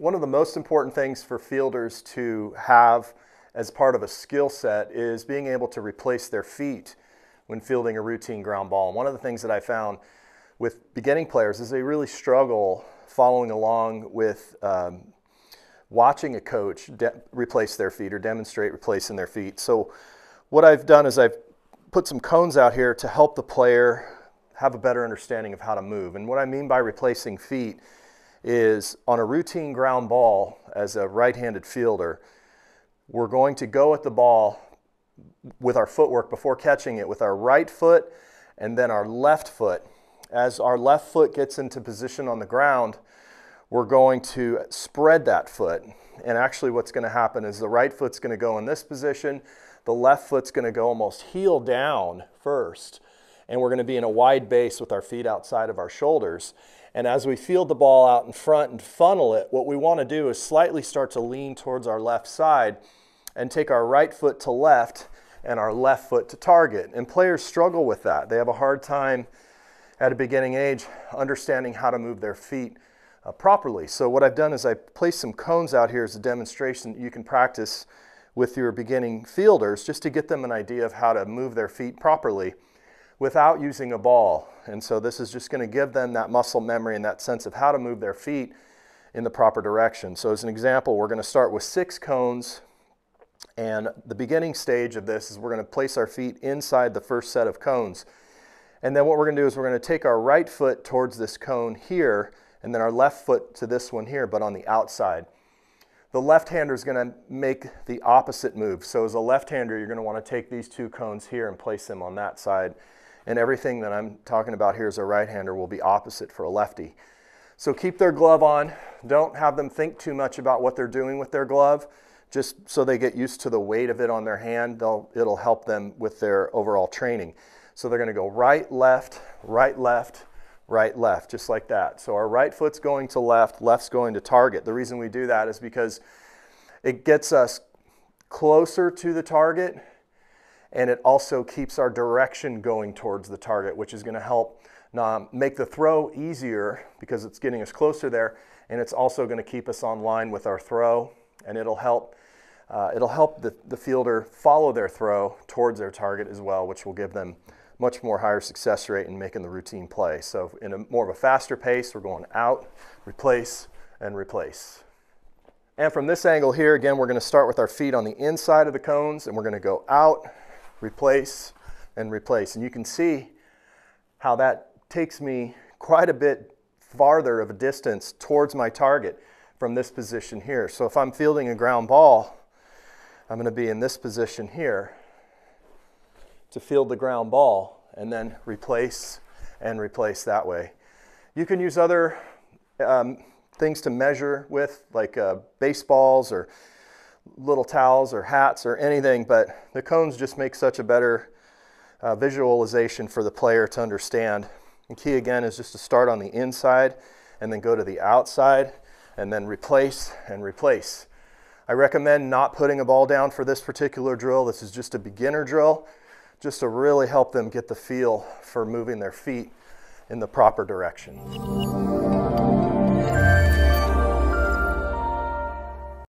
one of the most important things for fielders to have as part of a skill set is being able to replace their feet when fielding a routine ground ball. And one of the things that I found with beginning players is they really struggle following along with um, watching a coach replace their feet or demonstrate replacing their feet. So what I've done is I've put some cones out here to help the player have a better understanding of how to move. And what I mean by replacing feet is on a routine ground ball as a right-handed fielder, we're going to go at the ball with our footwork before catching it with our right foot and then our left foot. As our left foot gets into position on the ground, we're going to spread that foot. And actually what's gonna happen is the right foot's gonna go in this position, the left foot's gonna go almost heel down first and we're going to be in a wide base with our feet outside of our shoulders. And as we field the ball out in front and funnel it, what we want to do is slightly start to lean towards our left side and take our right foot to left and our left foot to target. And players struggle with that. They have a hard time at a beginning age understanding how to move their feet uh, properly. So what I've done is I placed some cones out here as a demonstration that you can practice with your beginning fielders just to get them an idea of how to move their feet properly without using a ball. And so this is just going to give them that muscle memory and that sense of how to move their feet in the proper direction. So as an example, we're going to start with six cones. And the beginning stage of this is we're going to place our feet inside the first set of cones. And then what we're going to do is we're going to take our right foot towards this cone here, and then our left foot to this one here, but on the outside. The left-hander is going to make the opposite move. So as a left-hander, you're going to want to take these two cones here and place them on that side and everything that I'm talking about here as a right-hander will be opposite for a lefty. So keep their glove on. Don't have them think too much about what they're doing with their glove. Just so they get used to the weight of it on their hand, They'll, it'll help them with their overall training. So they're gonna go right, left, right, left, right, left, just like that. So our right foot's going to left, left's going to target. The reason we do that is because it gets us closer to the target and it also keeps our direction going towards the target, which is going to help um, make the throw easier because it's getting us closer there, and it's also going to keep us on line with our throw, and it'll help. Uh, it'll help the, the fielder follow their throw towards their target as well, which will give them much more higher success rate in making the routine play. So in a more of a faster pace, we're going out, replace, and replace. And from this angle here, again, we're gonna start with our feet on the inside of the cones and we're gonna go out, replace, and replace. And you can see how that takes me quite a bit farther of a distance towards my target from this position here. So if I'm fielding a ground ball, I'm going to be in this position here to field the ground ball and then replace and replace that way. You can use other um, things to measure with, like uh, baseballs or little towels or hats or anything, but the cones just make such a better uh, visualization for the player to understand. And key again is just to start on the inside and then go to the outside and then replace and replace. I recommend not putting a ball down for this particular drill. This is just a beginner drill, just to really help them get the feel for moving their feet in the proper direction.